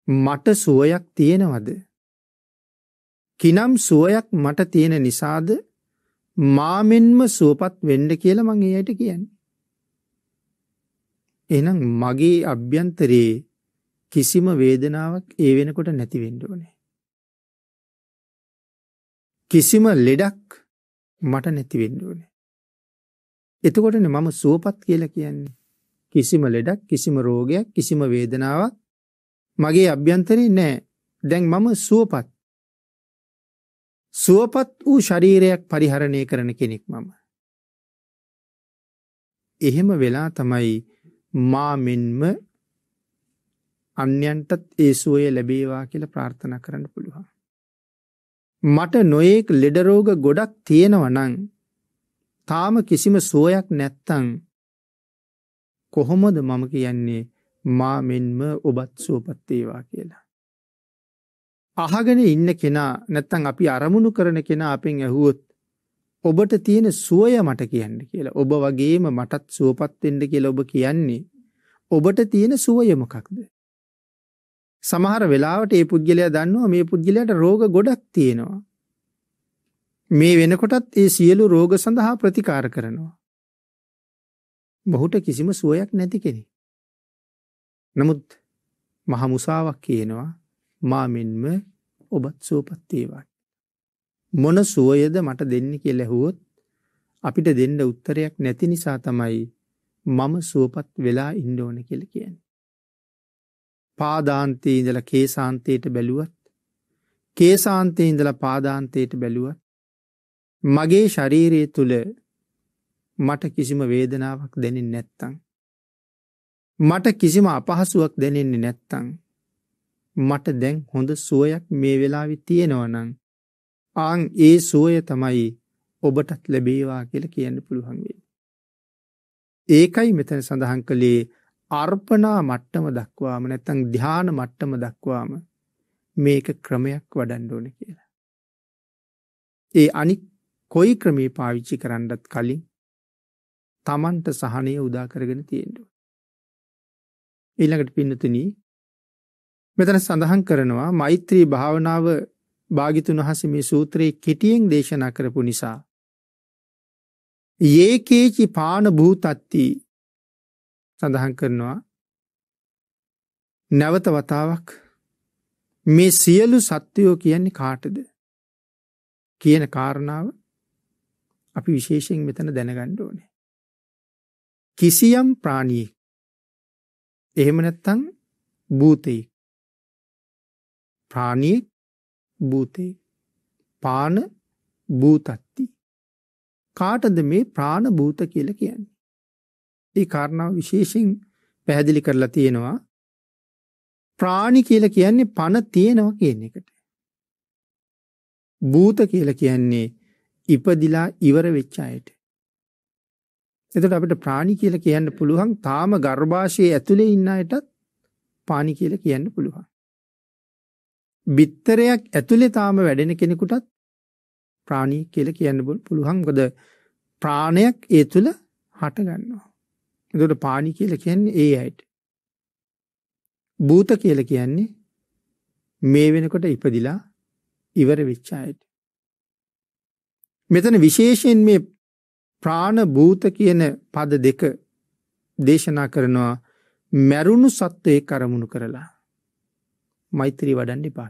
Speaker 1: මට සුවයක් තියෙනවද? කිනම් සුවයක් මට තියෙන නිසාද මාමෙන්ම සුවපත් වෙන්න කියලා මම එයාට කියන්නේ. එහෙනම් මගේ අභ්‍යන්තරයේ කිසිම වේදනාවක් ඒ වෙනකොට නැති වෙන්න ඕනේ. කිසිම ලෙඩක් මට නැති වෙන්න ඕනේ. එතකොටනේ මම සුවපත් කියලා කියන්නේ. කිසිම ලෙඩක්, කිසිම රෝගයක්, කිසිම වේදනාවක් මගේ අභ්‍යන්තරේ නැහැ. දැන් මම සුවපත්. සුවපත් වූ ශරීරයක් පරිහරණය කරන කෙනෙක් මම. එහෙම වෙලා තමයි මා මෙන්ම අන්‍යන්ටත් ඒ සුවය ලැබේවා කියලා ප්‍රාර්ථනා කරන්න පුළුවන්. මට නොයේක් ලෙඩ රෝග ගොඩක් තියෙනවා නම් තාම කිසිම සුවයක් නැත්තං කොහොමද මම කියන්නේ මා මෙන්ම ඔබත් සුවපත් වේවා කියලා. අහගෙන ඉන්න කෙනා නැත්තම් අපි අරමුණු කරන කෙනා අපෙන් ඇහුවොත් ඔබට තියෙන සුවය මට කියන්න කියලා. ඔබ වගේම මටත් සුවපත් වෙන්න කියලා ඔබ කියන්නේ. ඔබට තියෙන සුවය මොකක්ද? සමහර වෙලාවට මේ පුද්ගලයා දන්නවා මේ පුද්ගලයාට රෝග ගොඩක් තියෙනවා. මේ වෙනකොටත් ඒ සියලු රෝග සඳහා ප්‍රතිකාර කරනවා. මොහුට කිසිම සුවයක් නැති කෙනෙක්. නමුත් මහ මුසාවක් කියනවා මා මෙන්ම ඔබත් සුවපත් වේවා. මොන සුවයද මට දෙන්න කියලා ඇහුවොත් අපිට දෙන්න උත්තරයක් නැති නිසා තමයි මම සුවපත් වෙලා ඉන්න ඕන කියලා කියන්නේ. පාදාන්තයේ ඉඳලා කේසාන්තයට බැලුවත් කේසාන්තයේ ඉඳලා පාදාන්තයට බැලුවත් මගේ ශරීරය තුළ මට කිසිම වේදනාවක් දෙනෙන් නැත්තං. මට කිසිම අපහසුවක් දෙනෙන්නේ නැත්තං. මට දැන් හොඳ සුවයක් මේ වෙලාවි තියෙනවනං. ආං ඒ සුවය තමයි ඔබටත් ලැබේවා කියල කියන්න පුළුවන්ගේ. ඒකයි මෙතැන සඳහන් කළේ අර්පනා මට්ටම දක්වාම නැත්තං ධ්‍යාන මට්ටම දක්වාම මේක ක්‍රමයක් වඩන්ඩෝන කියලා. ඒ අනික් කොයි ක්‍රමේ පාවිච්චි කරන්නත් කලින් තමන්ට සහනය උදා කරගෙන තියෙන්ඩුව. ඊළඟට පින්නතුනී මෙතන සඳහන් කරනවා මෛත්‍රී භාවනාව භාගිතුන් වහස මේ සූත්‍රයේ කෙටියෙන් දේශනා කරපු නිසා. ඒකේචි පාන භූතත්ති සඳහන් කරනවා නැවත වතාවක් මේ සියලු සත්‍යයෝ කියන්නේ කාටද කියන කාරණාව අපි විශේෂයෙන් මෙතන දැනගන්න ඕනේ. කිසියම්
Speaker 2: ප්‍රාණියෙක් එහෙම නැත්නම් භූතේ
Speaker 1: ප්‍රාණියෙක් භූතේ පාන භූතත්ති කාටද මේ ප්‍රාණ භූත කියලා කියන්නේ? ඒ කාරණාව විශේෂයෙන් පැහැදිලි කරලා තියෙනවා. ප්‍රාණි කියලා කියන්නේ පණ තියෙනවා කියන එකට. භූත කියලා කියන්නේ ඉපදිලා ඉවර වෙච්ච අයට. එතකොට අපිට ප්‍රාණි කියලා කියන්න පුළුවන් තාම ගර්භාෂයේ ඇතුලේ ඉන්න අයටත් පාණි කියලා කියන්න පුළුවන්. බිත්තරයක් ඇතුලේ තාම වැඩෙන කෙනෙකුටත් ප්‍රාණි කියලා කියන්න පුළුවන්. මොකද ප්‍රාණයක් ඒ තුල හට ගන්නවා. එතකොට පාණි කියලා කියන්නේ ඒ අයට. භූත කියලා කියන්නේ මේ වෙනකොට ඉපදිලා ඉවර වෙච්ච අයට. මෙතන විශේෂයෙන් මේ ප්‍රාණ භූත කියන පද දෙක දේශනා කරනවා මැරුණු සත්වයේ කරමුණු කරලා මෛත්‍රී වඩන්න එපා.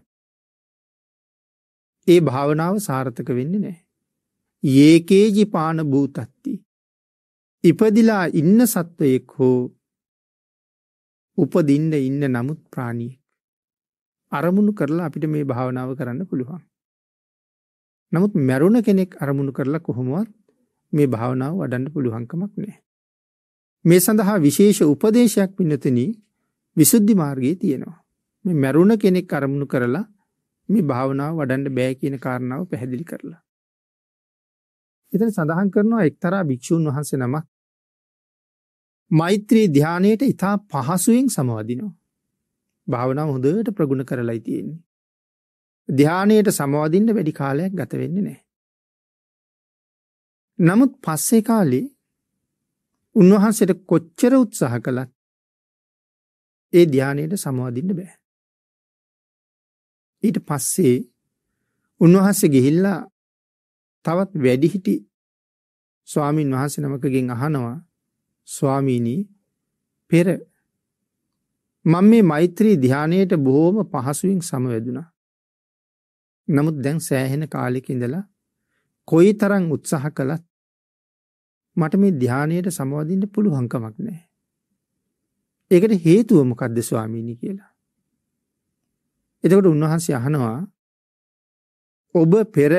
Speaker 1: ඒ භාවනාව සාර්ථක වෙන්නේ නැහැ. යේකේජි පාන භූතත්ති. ඉපදිලා ඉන්න සත්වයෙක් හෝ උපදින්න ඉන්න නමුත් ප්‍රාණියෙක් අරමුණු කරලා අපිට මේ භාවනාව කරන්න පුළුවන්. නමුත් මැරුණ කෙනෙක් අරමුණු කරලා කොහොමවත් මේ භාවනාව වඩන්න පුළුවන්කමක් නැහැ. මේ සඳහා විශේෂ උපදේශයක් පින්නතනි විසුද්ධි මාර්ගයේ තියෙනවා. මේ මැරුණ කෙනෙක් අරමුණු කරලා මේ භාවනාව වඩන්න බෑ කියන කාරණාව පැහැදිලි කරලා. එතන සඳහන් කරනවා එක්තරා භික්ෂුන් වහන්සේ නමක් මෛත්‍රී ධානයට ඊට පහසුවෙන් සමවදිනවා. භාවනාව හොඳට ප්‍රගුණ කරලායි තියෙන්නේ. ධානයේට සමවදින්න වැඩි කාලයක් ගත වෙන්නේ නැහැ. නමුත් පස්සේ කාලේ උන්වහන්සේට කොච්චර
Speaker 2: උත්සාහ කළත් ඒ ධානයේට සමවදින්න බෑ.
Speaker 1: ඊට පස්සේ උන්වහන්සේ ගිහිල්ලා තවත් වැඩිහිටි ස්වාමින් වහන්සේ නමකගෙන් අහනවා ස්වාමීනි පෙර මම මේ මෛත්‍රී ධානයට බොහෝම පහසුවෙන් සමවැදුණා. නමුත් දැන් සෑහෙන කාලෙක ඉඳලා කොයි තරම් උත්සාහ කළත් මට මේ ධානයට සමවදින්න පුළුවන්කමක් නැහැ. ඒකට හේතුව මොකක්ද ස්වාමීනි කියලා. එතකොට උන්වහන්සේ අහනවා ඔබ පෙර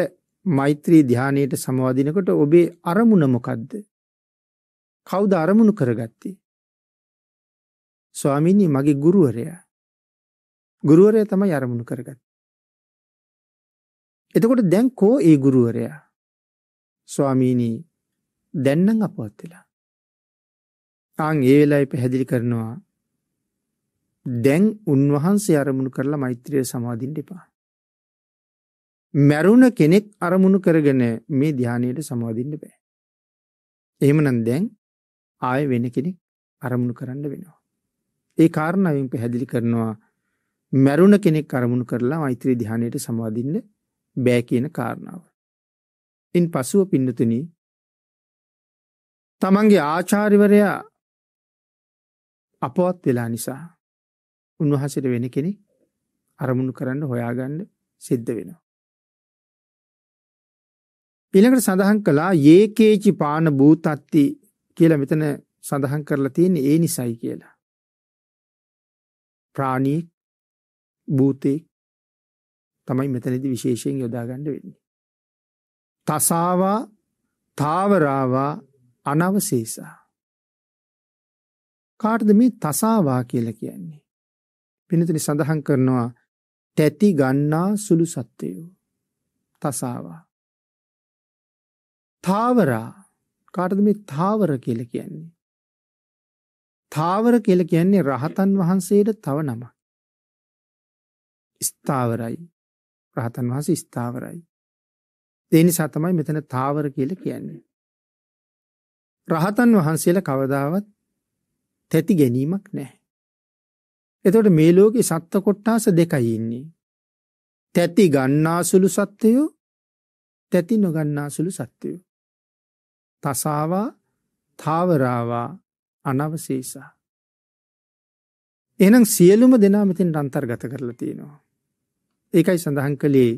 Speaker 1: මෛත්‍රී ධානයට සමවදිනකොට ඔබේ අරමුණ මොකද්ද? කවුද අරමුණු කරගත්තේ? ස්වාමීනි මගේ ගුරුවරයා. ගුරුවරයා තමයි
Speaker 2: අරමුණු කරගත්තේ. එතකොට දැන් කෝ ඒ ගුරුවරයා
Speaker 1: ස්වාමීනී දැන්නම් අපවත් වෙලා. ආන් ඒ වෙලාවේ පැහැදිලි කරනවා දැන් උන්වහන්සේ අරමුණු කරලා මෛත්‍රිය සමාදින්න එපා. මැරුණ කෙනෙක් අරමුණු කරගෙන මේ ධානයට සමාදින්න බෑ. එහෙමනම් දැන් ආය වෙන කෙනෙක් අරමුණු කරන්න වෙනවා. ඒ කාරණාවෙන් පැහැදිලි කරනවා මැරුණ කෙනෙක් අරමුණු කරලා මෛත්‍රී ධානයට සමාදින්න බෑ කියන කාරණාව. ඉන් පසුව පින්නතුනි තමන්ගේ ආචාර්යවරයා
Speaker 2: අපවත් වෙලා නිසා උන්වහන්සේට වෙන කෙනෙක්
Speaker 1: අරමුණු කරන්න හොයාගන්න සිද්ධ වෙනවා. ඊළඟට සඳහන් කළා යේකේචි පාන භූතත්ති කියලා මෙතන සඳහන් කරලා තියෙන්නේ ඒ නිසයි කියලා. ප්‍රාණී භූතේ තමයි මෙතනදි විශේෂයෙන් යොදාගන්න වෙන්නේ. තසාවා තාවරාවා අනවශේෂා. කාටද මේ තසාවා කියලා කියන්නේ? පිනතුනි සඳහන් කරනවා තැති ගන්නා සුළු සත්වයෝ. තසාවා.
Speaker 2: තාවරා කාටද මේ තාවර කියලා කියන්නේ?
Speaker 1: තාවර කියලා කියන්නේ රහතන් වහන්සේට තව නමක්. ස්ථාවරයි රහතන් වහන්සේ ස්ථාවරයි. ඒ නිසා තමයි මෙතන තාවර කියලා කියන්නේ. රහතන් වහන්සේලා කවදාවත් තැති ගැනීමක් නැහැ. එතකොට මේ ලෝකේ සත්ත්ව කොට්ටාස දෙකයි ඉන්නේ. තැති ගන්නාසුළු සත්වයෝ තැති නොගන්නාසුළු සත්වයෝ. තසාවා තාවරාවා අනවශේෂා. එහෙනම් සියලුම දෙනා මෙතෙන් අන්තර්ගත කරලා තියෙනවා. ඒකයි සඳහන් කළේ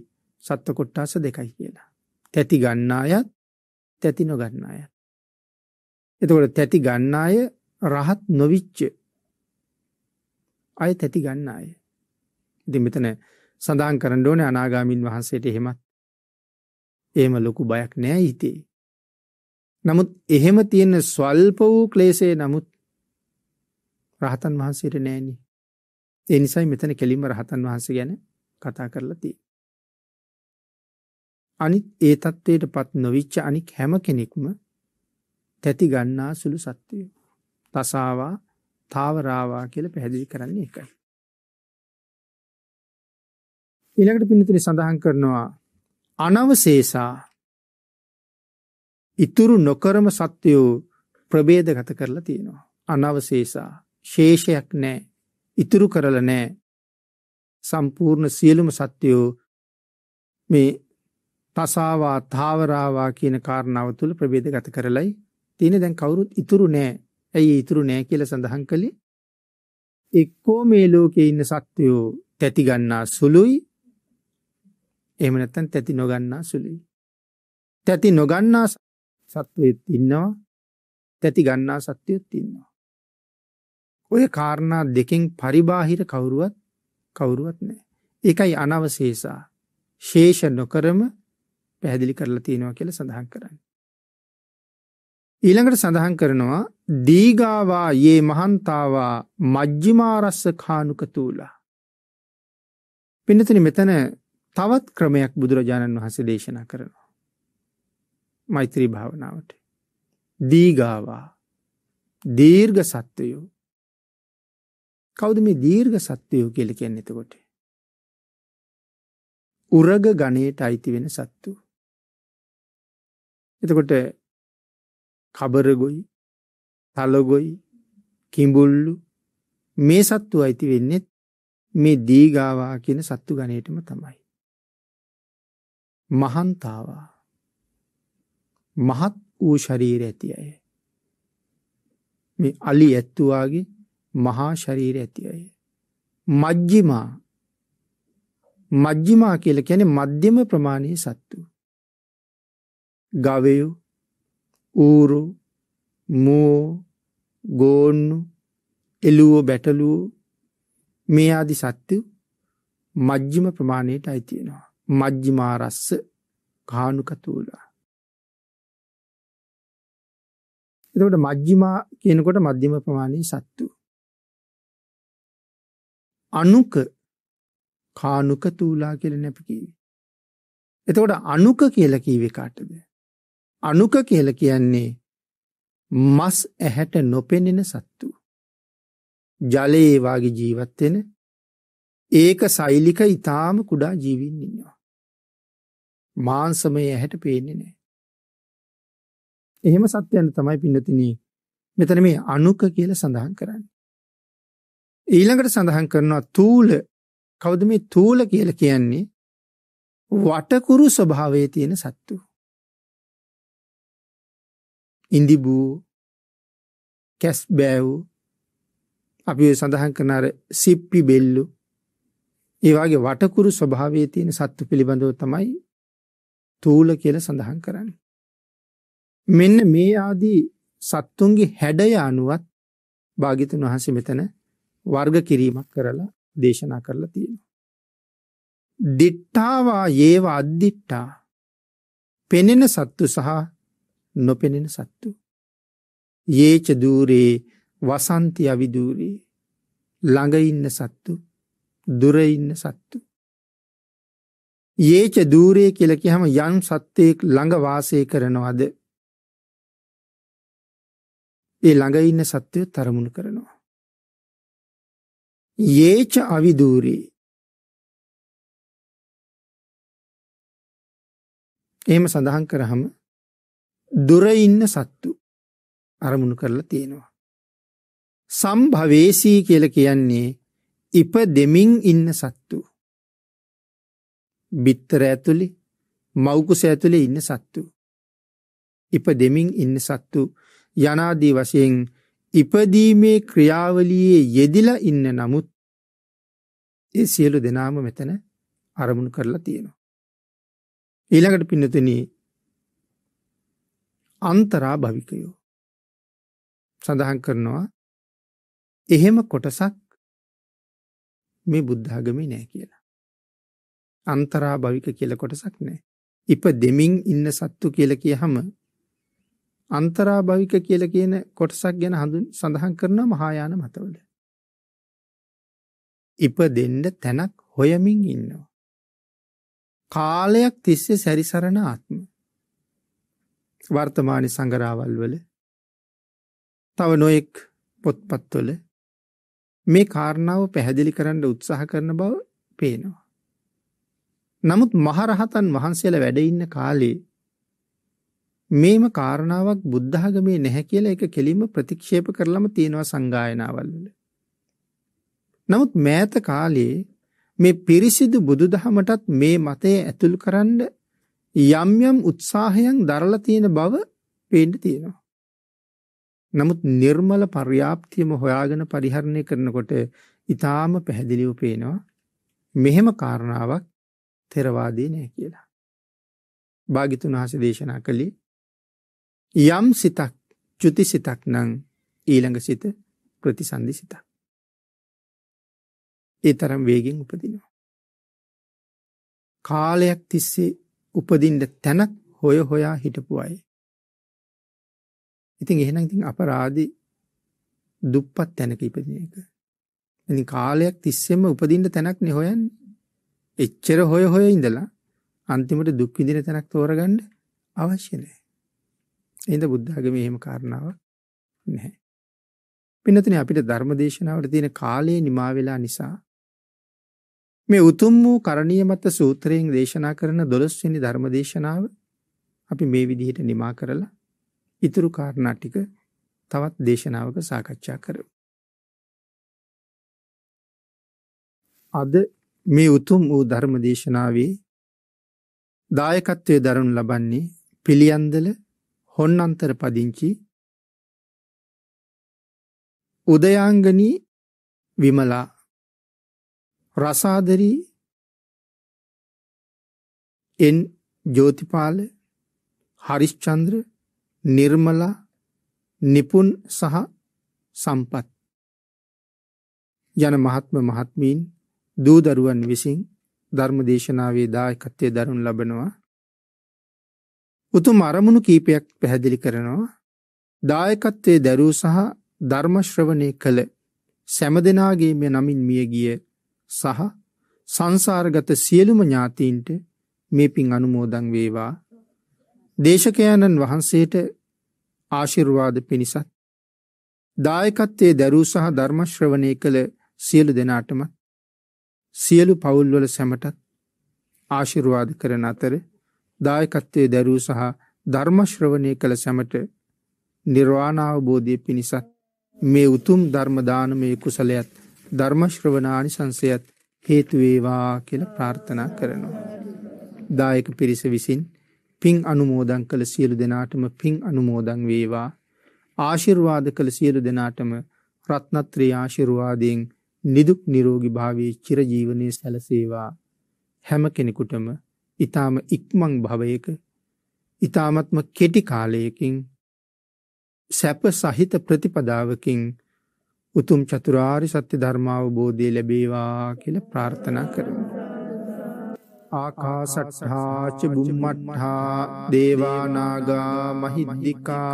Speaker 1: සත්ව කොට්ටාස දෙකයි කියලා. තැති ගන්න අයත් තැති නොගන්න අයත්. එතකොට තැති ගන්න අය රහත් නොවිච්ච අය තැති ගන්න අය. ඉතින් මෙතන සඳහන් කරන්න ඕනේ අනාගාමින් වහන්සේට එහෙමත් එහෙම ලොකු බයක් නෑ හිතේ. නමුත් එහෙම තියෙන ස්වල්ප වූ ක්ලේශේ නමුත් රහතන් වහන්සේට නෑනේ. ඒ නිසයි මෙතන කෙලින්ම රහතන් වහන්සේ ගැන කතා කරලා තියෙන්නේ. අනිත් ඒ தത്വයටපත් නොවිච්ච අනික් හැම කෙනෙක්ම තැති ගන්නා සුළු සත්‍යය. තසාවා, තාවරාවා කියලා පැහැදිලි කරන්නේ ඒකයි. ඊළඟට පින්නතුනි සඳහන් කරනවා අනවශේෂා ඉතුරු නොකරම සත්‍යෝ ප්‍රභේදගත කරලා තියෙනවා. අනවශේෂා ශේෂයක් නැහැ. ඉතුරු කරලා නැහැ. සම්පූර්ණ සියලුම සත්‍යෝ මේ තසාවා තාවරාවා කියන කාරණාව තුළ ප්‍රභේදගත කරලයි තියෙන දැන් කවුරුත් ඉතුරු නෑ. ඇයි ඉතුරු නෑ කියලා සඳහන් කළේ? එක්කෝ මේ ලෝකේ ඉන්න සත්වයෝ තැති ගන්නා සුළුයි. එහෙම නැත්නම් තැති නොගන්නා සුළුයි. තැති නොගන්නා සත්වෙත් ඉන්නවා. තැති ගන්නා සත්වෙත් ඉන්නවා. ඔය කාරණා දෙකෙන් පරිබාහිර කවුරුවත් කවුරුවත් නැහැ. ඒකයි අනවශේෂා. ශේෂ නොකරම පැහැදිලි කරලා තියෙනවා කියලා සඳහන් කරන්නේ. ඊළඟට සඳහන් කරනවා දීගාවා යේ මහන්තාවා මජ්ජිමාරස්ස කානුක තූලා. පින්නතුනි මෙතන තවත් ක්‍රමයක් බුදුරජාණන් වහන්සේ දේශනා කරනවා. මෛත්‍රී භාවනාවට. දීගාවා දීර්ඝ සත්වයෝ කවුද මේ දීර්ඝ සත්වයෝ කියලා කියන්නේ එතකොට?
Speaker 2: උරග ගණයට අයිති වෙන සත්තු.
Speaker 1: එතකොට කබරගොයි, තලගොයි, කිඹුල්ලු මේ සත්තු අයිති වෙන්නේ මේ දීගාවා කියන සත්තු ගණයටම තමයි. මහන්තාවා මහත් වූ ශරීර ඇති අය. මේ අලි ඇත්තුවාගේ මහා ශරීර ඇති අය. මජ්ජිමා මජ්ජිමා කියල කැන මධ්‍යම ප්‍රමාණයේ සත්තු. ගවයු ඌරු මෝ ගෝන්නු එලුවෝ බැටලුවෝ මේ ආදි සත්‍යය මජ්ජිම ප්‍රමාණයට අයිතියෙනවා. මජ්ජිමාරස්ස කානුකතුූලා. එතකොට මජ්ජිමා කියනකොට මධ්‍යම ප්‍රමාණී සත්තු. අනුක කානුක තූලා කියලා නැපි කිව්වේ. එතකොට අනුක කියලා කිව්වේ කාටද? අනුක කියලා කියන්නේ මස් ඇහැට නොපෙනෙන සත්තු. ජලයේ වාගේ ජීවත් වෙන ඒක සෛලික ඊටාම කුඩා ජීවීන් ඉන්නවා. මාංශමය ඇහැට පේන්නේ නැහැ. එහෙම සත්‍යයන් තමයි පින්නතිනී මෙතන මේ අනුක කියලා සඳහන් කරන්නේ. ඊළඟට සඳහන් කරනවා තූල කවුද මේ තූල කියලා කියන්නේ වටකුරු ස්වභාවයේ තියෙන සත්තු. ඉන්දිබු කැස් බෑව් අපි ඔය සඳහන් කරන අර සිප්පි බෙල්ලු ඒ වගේ වටකුරු ස්වභාවයේ තියෙන සත්තු පිළිබඳව තමයි තූල කියලා සඳහන් කරන්නේ. මෙන්න මේ ආදී සත්තුන්ගේ හැඩය අනුවත් භාග්‍යතුන් වහන්සේ මෙතන වර්ග කිරීමක් කරලා දේශනා කරලා තියෙනවා. දිට්ඨාවා ඒව අද්දිට්ඨා පෙනෙන සත්තු සහ නොපෙනෙන සත්තු. ඒච දූරේ වසන්ති අවිදූරේ ළඟ ඉන්න සත්තු දුර ඉන්න සත්තු. ඒච දූරේ කියලා කියහම යම් සත්වයෙක් ළඟ වාසය කරනවද? ඒ ළඟ ඉන්න සත්වය තරමුණු
Speaker 2: කරනවා. යේච අවිදූරේ එහෙම සඳහන් කරහම
Speaker 1: දුර ඉන්න සත්තු අරමුණු කරලා තියෙනවා සම්භවේසී කියලා කියන්නේ ඉප දෙමින් ඉන්න සත්තු බිත්තර ඇතුළේ මෞකුස ඇතුළේ ඉන්න සත්තු ඉප දෙමින් ඉන්න සත්තු යනාදී වශයෙන් ඉපදීමේ ක්‍රියාවලියේ යෙදිලා ඉන්න නමුත් ඒ සියලු දෙනාම මෙතන අරමුණු කරලා තියෙනවා. ඊළඟට පින්නතුනි අන්තරා භවිකයෝ සඳහන් කරනවා එහෙම කොටසක් මේ බුද්ධ ආගමේ නැහැ කියලා. අන්තරා භවික කියලා කොටසක් නැහැ. ඉප දෙමින් ඉන්න සත්තු කියලා කියහම අන්තරාභවික කියලා කියන කොටසක් ගැන හඳුන් සඳහන් කරනවා මහායාන මතවල. ඉපදෙන්න තැනක් හොයමින් ඉන්නවා. කාලයක් තිස්සේ සැරිසරන ආත්ම. වර්තමාන සංගරාවල් වල තව නොඑක් පොත්පත්වල මේ කාරණාව පැහැදිලි කරන්න උත්සාහ කරන බව පේනවා. නමුත් මහරහතන් වහන්සේලා වැඩ ඉන්න කාලේ මේම කාරණාවක් බුද්ධඝමේ නැහැ කියලා ඒක කෙලින්ම ප්‍රතික්ෂේප කරලම තියෙනවා සංගායනාවල් වල. නමුත් මෑත කාලයේ මේ පිරිසිදු බුදුදහමටත් මේ මතය ඇතුල් කරන්න යම් යම් උත්සාහයන් දරලා තියෙන බව පේන්න තියෙනවා. නමුත් නිර්මල පර්‍යාප්තියම හොයාගෙන පරිහරණය කරනකොට ඊටාම පැහැදිලිව පේනවා මෙහෙම කාරණාවක් තෙරවාදී නැහැ කියලා. භාග්‍යතුන් වහන්සේ දේශනා කළේ යම් සිතක් චුති සිතක් නං ඊළඟ සිත ප්‍රතිසන්ධි සිතක්. ඒ තරම් වේගෙන් උපදිනවා. කාලයක් තිස්සේ උපදින්ට තැනක් හොය හොයා හිටපු අය. ඉතින් එහෙනම් ඉතින් අපරාධි දුප්පත් තැනක ඉපදින එක. ඉතින් කාලයක් තිස්සෙම උපදින්න තැනක් නේ හොයන්නේ. එච්චර හොය හොය ඉඳලා අන්තිමට දුක් විඳින තැනක් තෝරගන්න අවශ්‍ය නැහැ. එහෙනම් බුද්ධ ආගමේ එහෙම කාරණාවක් නැහැ. පින්නතනේ අපිට ධර්ම දේශනාවට තියෙන කාලය නිමා වෙලා නිසා මේ උතුම් වූ කරණීය මත සූත්‍රයෙන් දේශනා කරන 12 වෙනි ධර්ම දේශනාව අපි මේ විදිහට නිමා කරලා ඉතුරු කාරණා ටික තවත් දේශනාවක සාකච්ඡා කරමු. අද මේ උතුම් වූ ධර්ම දේශනාවේ දායකත්වයේ දරනු ලබන්නේ පිළියන්දල හොන්නන්තර පදිංචි
Speaker 2: උදයාංගනී විමලා රසාදරී
Speaker 1: එන් ජෝතිපාල හරිශ්චන්ද්‍ර නිර්මලා නිපුන් සහ සම්පත් යන මහත්ම මහත්මීන් දූදරුවන් විසින් ධර්මදේශනාවේ දායකත්වය දරුන් ලබනවා උතුම් අරමුණු කීපයක් පැහැදිලි කරනවා දායකත්වයේ දරූ සහ ධර්ම ශ්‍රවණේ කළ සෑම දිනාගේ මේ නමින් මිය ගිය සහ සංසාරගත සියලුම ඥාතීන්ට මේ පින් අනුමෝදන් වේවා දේශකයන්න් වහන්සේට ආශිර්වාද පිණිසත් දායකත්වයේ දරූ සහ ධර්ම ශ්‍රවණේ කළ සියලු දෙනාටම සියලු පවුල්වල සැමටත් ආශිර්වාද කරන අතර දායකත්වයේ දැරූ සහ ධර්මශ්‍රවණය කළ සැමට නිර්වාණාවබෝධය පිණිසත් මේ උතුම් ධර්මදානමය කුසලයත් ධර්මශ්‍රවනානි සංසයත් හේතුවේවා කියල ප්‍රාර්ථනා කරනවා. දායක පිරිස විසින් පින් අනුමෝදං කළ සියලු දෙනාටම පින් අනුමෝදං වේවා ආශිර්වාද කළ සියලු දෙනාටම රත්නත්‍රී ආශිර්වාදයෙන් නිදුක් නිරෝගී භාවයේ චිරජීවනයේ සැලසේවා හැම කෙනෙකුටම ඊ타ම ඉක්මන් භවයක ඊ타මත්ම කෙටි කාලයකින් සැප සහිත ප්‍රතිපදාවකින් උතුම් චතුරාරි සත්‍ය ධර්ම අවබෝධය ලැබේවා කියලා ප්‍රාර්ථනා කරමු. ආකාසට්ඨා ච බුම්මට්ඨා දේවා නාග මහිද්దికා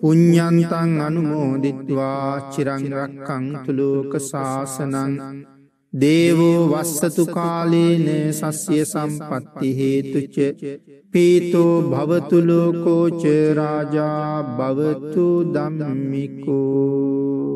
Speaker 1: පුඤ්ඤන්තං අනුමෝදිත්වා චිරං රක්ඛන්තු ලෝක සාසනං දේවෝ වස්සතු කාලේන සස්්‍ය සම්පත්ති හේතුච පීතෝ භවතුලෝකෝච රාජා භවතු දම්මිකෝ